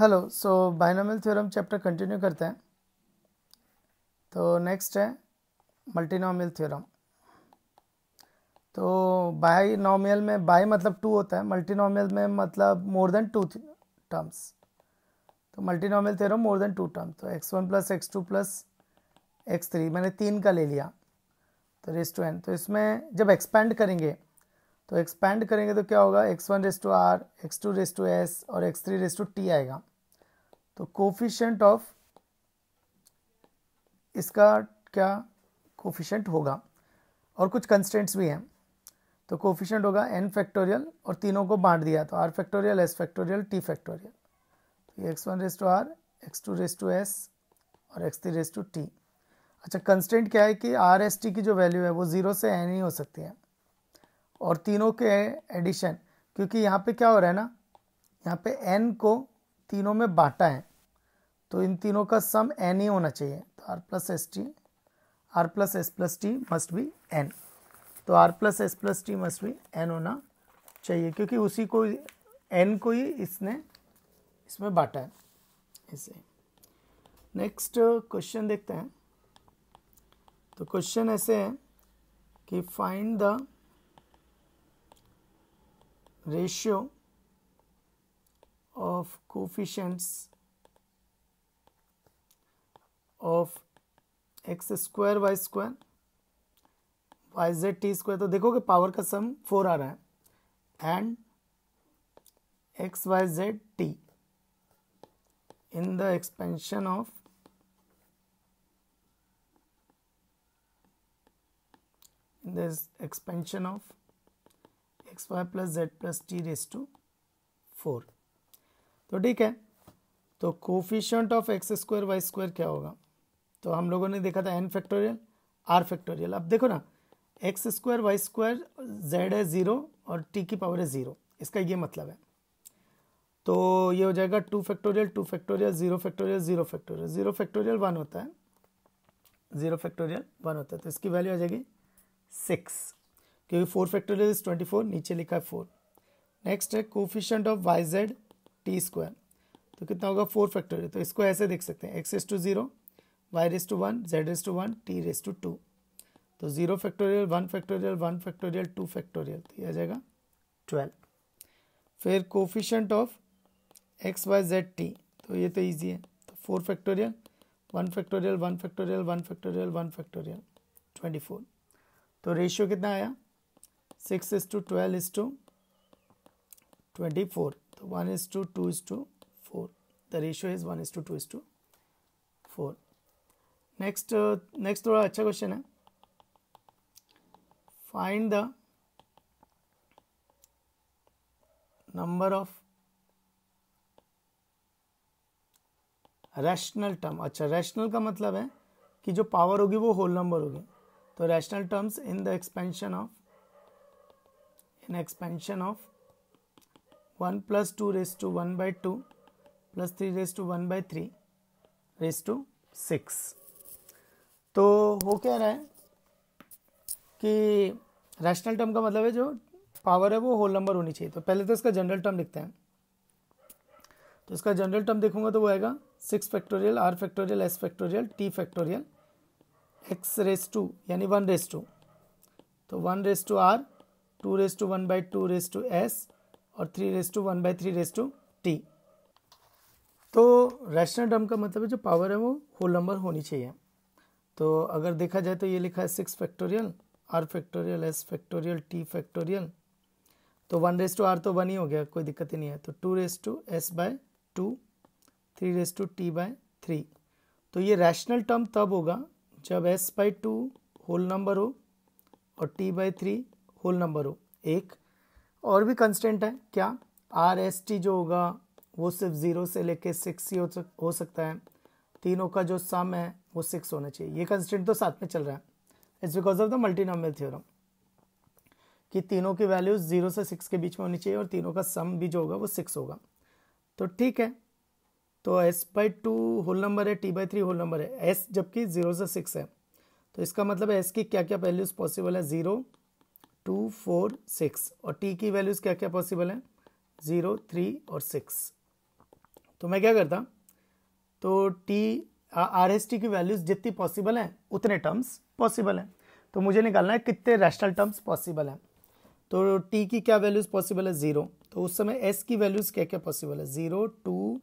hello so binomial theorem chapter continue करते हैं तो नेक्स्ट है मल्टीनोमियल थ्योरम तो बाइनोमियल में बाई मतलब टू होता है मल्टीनोमियल में मतलब मोर देन टू टर्म्स तो multinomial theorem more than two term तो x one plus x two plus x three मैंने तीन का ले लिया तो रेस टू एन तो इसमें जब एक्सपैंड करेंगे तो एक्सपैंड करेंगे तो क्या होगा x one raise to r x two raise to s और x three raise to t आएगा तो कोफिशेंट ऑफ इसका क्या कोफिशेंट होगा और कुछ कंस्टेंट्स भी हैं तो कोफिशेंट होगा एन फैक्टोरियल और तीनों को बांट दिया तो r factorial s factorial t factorial तो ये x one raise to r x two raise to s और x three raise to t अच्छा कंस्टेंट क्या है कि आर एस टी की जो वैल्यू है वो ज़ीरो से एन ही हो सकती है और तीनों के एडिशन क्योंकि यहाँ पे क्या हो रहा है ना यहाँ पे एन को तीनों में बांटा है तो इन तीनों का सम एन ही होना चाहिए तो r plus s t r plus S plus t must be n तो r plus S plus t must be n होना चाहिए क्योंकि उसी को एन को ही इसने इसमें बांटा है इसे नेक्स्ट क्वेश्चन देखते हैं तो क्वेश्चन ऐसे है कि find the ratio of coefficients of x square y square y z t square तो देखो कि पावर का सम फोर आ रहा है and x y z t in the expansion of in expansion of x y plus z plus t raised to 4 तो ठीक है तो coefficient of x square y square क्या होगा तो हम लोगों ने देखा था एन फैक्टोरियल आर फैक्टोरियल अब देखो ना x square y square z है ज़ीरो और टी की पावर है ज़ीरो इसका ये मतलब है तो ये हो जाएगा two factorial two factorial zero factorial zero factorial zero factorial one होता है ज़ीरो फैक्टोरियल वन होता है तो इसकी वैल्यू आ जाएगी सिक्स क्योंकि four factorial is twenty four नीचे लिखा है फोर नेक्स्ट है coefficient of y z t square तो कितना होगा फोर फैक्टोरियल तो इसको ऐसे देख सकते हैं x S to zero y raise to one z raise to one t raise to two तो zero factorial one factorial one factorial two factorial तो ये आ जाएगा ट्वेल्व फिर coefficient of x y z t तो ये तो easy है तो four factorial one factorial one factorial one factorial one factorial twenty four तो रेशियो कितना आया six is to twelve is to twenty four तो one is to two is to four the ratio is one is to two is to four next next थोड़ा अच्छा question है find the number of rational term अच्छा rational का मतलब है कि जो पावर होगी वो होल नंबर होगी तो rational terms in the expansion of in expansion of one plus two raise to one by two plus three raise to one by three raise to six तो वो कह रहा है कि रैशनल टर्म का मतलब है जो पावर है वो होल नंबर होनी चाहिए तो पहले तो इसका जनरल टर्म लिखते हैं तो इसका जनरल टर्म देखूंगा तो वो आएगा six factorial are factorial s factorial t factorial x raise to यानी वन रेस टू तो one raise to r two raise to one by two raise to s और three raise to one by three raise to t तो rational term का मतलब है जो power है वो होल नंबर होनी चाहिए तो अगर देखा जाए तो ये लिखा है six factorial are factorial s factorial t factorial तो वन रेस टू आर तो वन ही हो गया कोई दिक्कत ही नहीं है तो two raise to s by two three raise to t by three तो ये रैशनल टर्म तब होगा जब s by two whole number हो और t by three whole number हो एक और भी कंस्टेंट है क्या आर एस टी जो होगा वो सिर्फ ज़ीरो से लेके सिक्स ही हो, सक, हो सकता है तीनों का जो सम है वो सिक्स होना चाहिए ये कंस्टेंट तो साथ में चल रहा है it's because of the multinomial theorem कि तीनों की वैल्यूज जीरो से सिक्स के बीच में होनी चाहिए और तीनों का सम भी जो होगा वो सिक्स होगा तो ठीक है तो s by two whole number है t by three whole number है एस जबकि जीरो से सिक्स है तो इसका मतलब एस की क्या क्या वैल्यूज पॉसिबल है जीरो टू फोर सिक्स और टी की वैल्यूज़ क्या क्या पॉसिबल हैं ज़ीरो थ्री और सिक्स तो मैं क्या करता तो टी आर एस टी की वैल्यूज़ जितनी पॉसिबल हैं उतने टर्म्स पॉसिबल हैं तो मुझे निकालना है कितने रैशनल टर्म्स पॉसिबल हैं तो टी की क्या वैल्यूज़ पॉसिबल है ज़ीरो तो उस समय एस की वैल्यूज़ क्या क्या पॉसिबल है ज़ीरो टू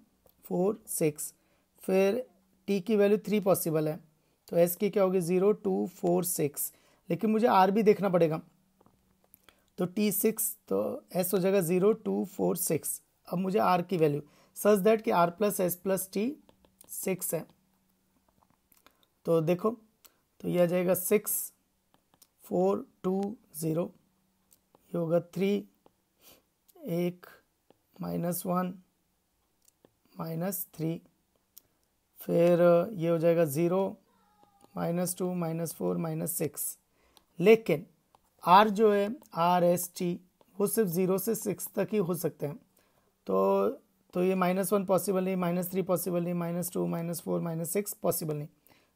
फोर सिक्स फिर टी की वैल्यू थ्री पॉसिबल है तो एस की क्या होगी ज़ीरो टू फोर सिक्स लेकिन मुझे आर भी देखना पड़ेगा तो टी सिक्स तो एस हो जाएगा ज़ीरो टू फोर सिक्स अब मुझे आर की वैल्यू सच दैट कि R plus S plus T six है तो देखो तो यह आ जाएगा सिक्स फोर टू ज़ीरो ये होगा थ्री एक माइनस वन माइनस थ्री फिर ये हो जाएगा zero minus two minus four minus six लेकिन आर जो है आर एस टी वो सिर्फ ज़ीरो से सिक्स तक ही हो सकते हैं तो तो ये माइनस वन पॉसिबल नहीं माइनस थ्री पॉसिबल नहीं minus two minus four minus six possible नहीं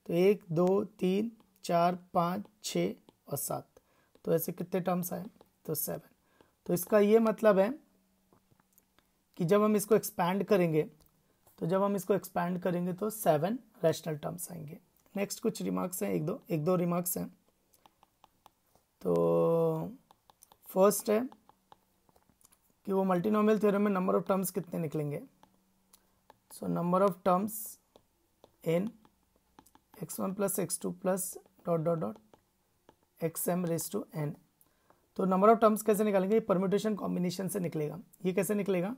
तो एक दो तीन चार पाँच छ और सात तो ऐसे कितने टर्म्स आए तो सेवन तो इसका ये मतलब है कि जब हम इसको एक्सपैंड करेंगे तो जब हम इसको एक्सपैंड करेंगे तो सेवन रैशनल टर्म्स आएंगे नेक्स्ट कुछ रिमार्क्स हैं एक दो एक दो रिमार्क्स हैं तो फर्स्ट है कि वो मल्टीनोमियल थ्योरम में नंबर ऑफ टर्म्स कितने निकलेंगे so number of terms N X one plus x two plus dot dot dot X M raise to N तो नंबर ऑफ टर्म्स कैसे निकालेंगे ये परम्यूटेशन कॉम्बिनेशन से निकलेगा ये कैसे निकलेगा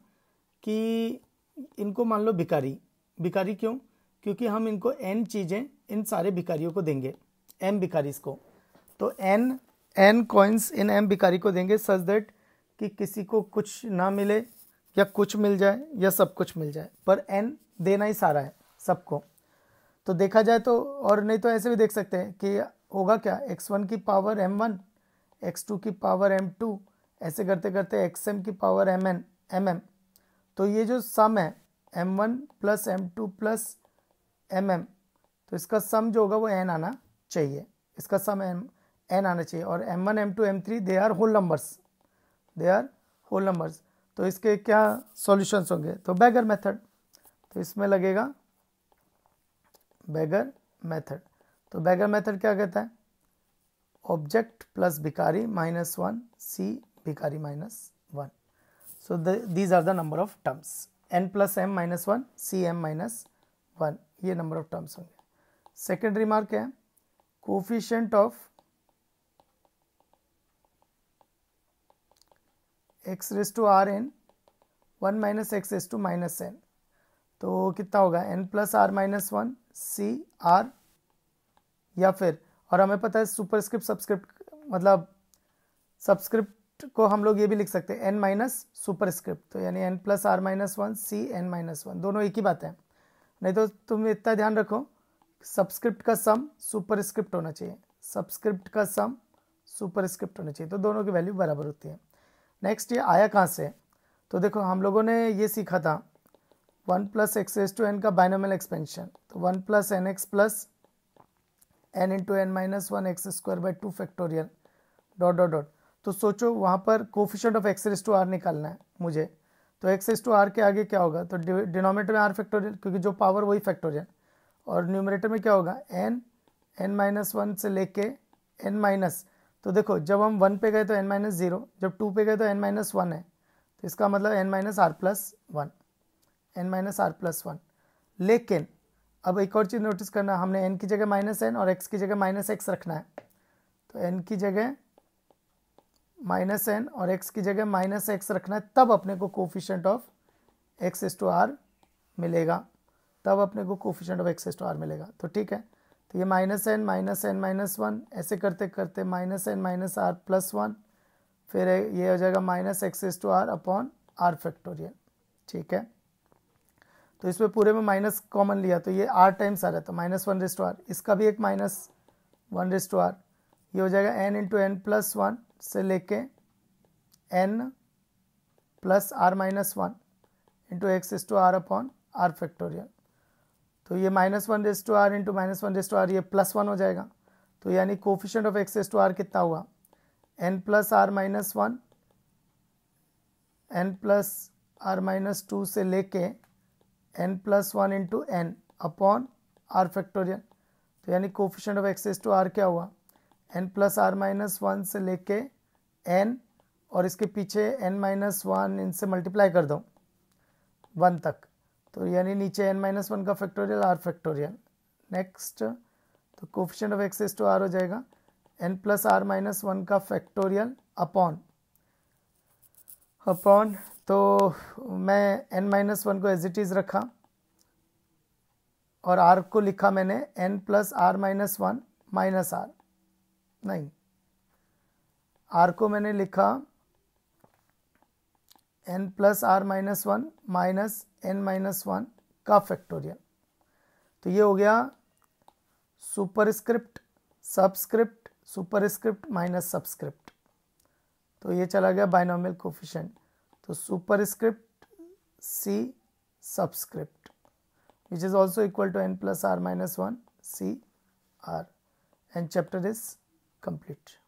कि इनको मान लो भिकारी भिकारी क्यों क्योंकि हम इनको एन चीज़ें इन सारे भिकारियों को देंगे एम भिकारीज को तो एन एन कॉइन्स इन एम भिकारी को देंगे सच दैट कि किसी को कुछ ना मिले या कुछ मिल जाए या सब कुछ मिल जाए पर एन देना ही सारा है सबको तो देखा जाए तो और नहीं तो ऐसे भी देख सकते हैं कि होगा क्या एक्स वन की power M one X two की पावर एम टू ऐसे करते करते एक्स एम की power M N M M तो ये जो सम है M one plus M two plus M M तो इसका सम जो होगा वो एन आना चाहिए इसका सम एम एन आना चाहिए और M one M two M three they are whole numbers they are whole numbers तो इसके क्या सॉल्यूशंस होंगे तो बैगर मेथड तो इसमें लगेगा बैगर मेथड तो बैगर मेथड क्या कहता है ऑब्जेक्ट प्लस भिकारी माइनस वन सी भिकारी minus one so these are the number of terms N plus M minus one C M minus one ये नंबर ऑफ टर्म्स होंगे सेकेंड रिमार्क है coefficient of X raise to R N one minus X raise to minus N तो कितना होगा N plus R minus one C R या फिर और हमें पता है सुपरस्क्रिप्ट सब्सक्रिप्ट मतलब सब्सक्रिप्ट को हम लोग ये भी लिख सकते हैं एन माइनस सुपरस्क्रिप्ट तो यानी N plus R minus one C N minus one दोनों एक ही बात है नहीं तो तुम इतना ध्यान रखो सब्सक्रिप्ट का सम सुपरस्क्रिप्ट होना चाहिए सब्सक्रिप्ट का सम सुपरस्क्रिप्ट होना चाहिए तो दोनों की वैल्यू बराबर होती है नेक्स्ट ये आया कहाँ से तो देखो हम लोगों ने ये सीखा था one plus X S to N का बाइनोमल एक्सपेंशन तो one plus N X plus N into N minus one X square by two factorial dot dot dot तो सोचो वहाँ पर coefficient of X S to R निकालना है मुझे तो एक्स एस टू आर के आगे क्या होगा तो डिनोमेटर में आर फैक्टोरियल क्योंकि जो पावर वही फैक्टोरियल और न्यूमरेटर में क्या होगा एन एन माइनस वन से लेके एन माइनस तो देखो जब हम वन पे गए तो एन माइनस ज़ीरो जब टू पे गए तो एन माइनस वन है तो इसका मतलब N minus R plus one N minus R plus one लेकिन अब एक और चीज़ नोटिस करना हमने एन की जगह माइनस एन और एक्स की जगह माइनस एक्स रखना है तो एन की जगह माइनस एन और एक्स की जगह माइनस एक्स रखना है तब अपने को coefficient of X S to R मिलेगा तब अपने को coefficient of X S to R मिलेगा तो ठीक है तो ये minus N minus N minus one ऐसे करते करते minus N minus R plus one फिर ये हो जाएगा minus X S to R upon R factorial ठीक है तो इसमें पूरे में माइनस कॉमन लिया तो ये आर टाइम्स आ रहा है तो माइनस वन रेस्ट आर इसका भी एक माइनस वन रेस्ट आर ये हो जाएगा N into N plus one से लेके N plus R minus one into X S to R upon R factorial तो ये minus one raise to R into minus one raise to R ये plus one हो जाएगा तो यानी coefficient of X raise to R कितना हुआ N plus R minus one N plus R minus two से लेके N plus one into N upon R factorial तो यानी coefficient of X raise to R क्या हुआ N plus R minus one से लेके एन और इसके पीछे एन माइनस वन इनसे मल्टीप्लाई कर दो वन तक तो यानी नीचे एन माइनस वन का फैक्टोरियल आर फैक्टोरियल नेक्स्ट तो coefficient of S to R हो जाएगा N plus R minus one का फैक्टोरियल अपॉन अपॉन तो मैं एन माइनस वन को एज इट इज़ रखा और आर को लिखा मैंने N plus R minus one minus R नहीं आर को मैंने लिखा N plus R minus one minus N minus one का फैक्टोरियल तो ये हो गया superscript subscript superscript minus subscript तो ये चला गया बाइनोमियल कोफिशेंट तो superscript C subscript which is also equal to N plus R minus one C R and chapter is complete